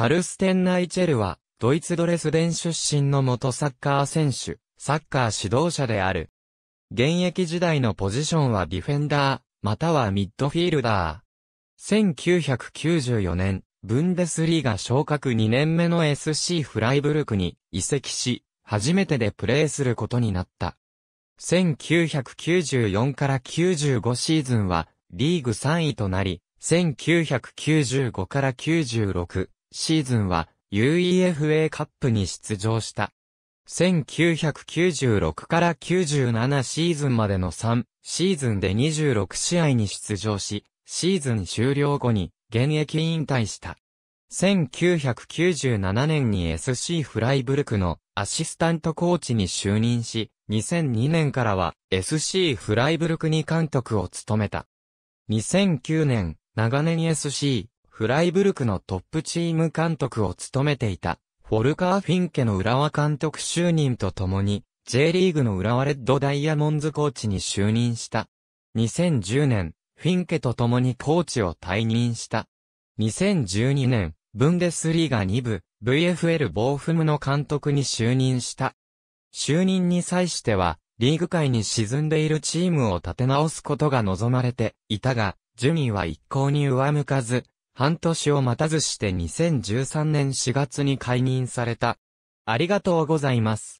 カルステン・ナイチェルは、ドイツドレスデン出身の元サッカー選手、サッカー指導者である。現役時代のポジションはディフェンダー、またはミッドフィールダー。1994年、ブンデスリーが昇格2年目の SC フライブルクに移籍し、初めてでプレーすることになった。1994から95シーズンはリーグ3位となり、1995から96、シーズンは UEFA カップに出場した。1996から97シーズンまでの3シーズンで26試合に出場し、シーズン終了後に現役引退した。1997年に SC フライブルクのアシスタントコーチに就任し、2002年からは SC フライブルクに監督を務めた。2009年、長年 SC フライブルクのトップチーム監督を務めていた、フォルカー・フィンケの浦和監督就任とともに、J リーグの浦和レッドダイヤモンズコーチに就任した。2010年、フィンケと共にコーチを退任した。2012年、ブンデスリーガ2部、VFL ボーフムの監督に就任した。就任に際しては、リーグ界に沈んでいるチームを立て直すことが望まれていたが、順位は一向に上向かず、半年を待たずして2013年4月に解任された。ありがとうございます。